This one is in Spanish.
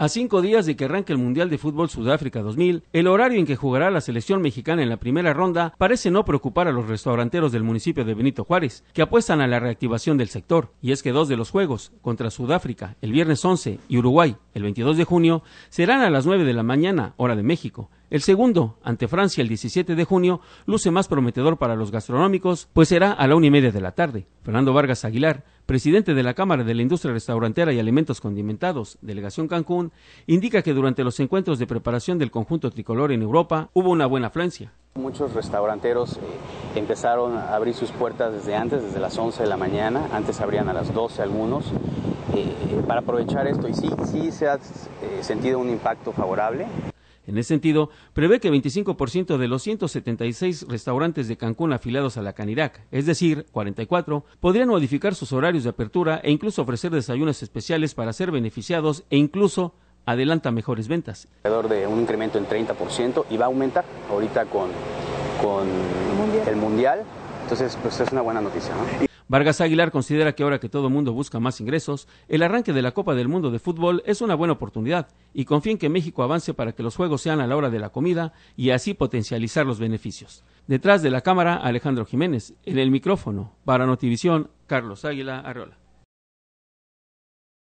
A cinco días de que arranque el Mundial de Fútbol Sudáfrica 2000, el horario en que jugará la selección mexicana en la primera ronda parece no preocupar a los restauranteros del municipio de Benito Juárez, que apuestan a la reactivación del sector. Y es que dos de los juegos, contra Sudáfrica el viernes 11 y Uruguay el 22 de junio, serán a las 9 de la mañana, hora de México, el segundo, ante Francia el 17 de junio, luce más prometedor para los gastronómicos, pues será a la una y media de la tarde. Fernando Vargas Aguilar, presidente de la Cámara de la Industria Restaurantera y Alimentos Condimentados, Delegación Cancún, indica que durante los encuentros de preparación del conjunto tricolor en Europa hubo una buena afluencia. Muchos restauranteros eh, empezaron a abrir sus puertas desde antes, desde las 11 de la mañana, antes abrían a las 12 algunos, eh, para aprovechar esto y sí, sí se ha eh, sentido un impacto favorable. En ese sentido, prevé que 25% de los 176 restaurantes de Cancún afiliados a la Canirac, es decir, 44, podrían modificar sus horarios de apertura e incluso ofrecer desayunos especiales para ser beneficiados e incluso adelanta mejores ventas. Alrededor de un incremento en 30% y va a aumentar ahorita con, el mundial entonces, pues es una buena noticia. Vargas Aguilar considera que ahora que todo mundo busca más ingresos, el arranque de la Copa del Mundo de Fútbol es una buena oportunidad y confía en que México avance para que los juegos sean a la hora de la comida y así potencializar los beneficios. Detrás de la cámara, Alejandro Jiménez. En el micrófono, para Notivisión, Carlos Águila Arreola.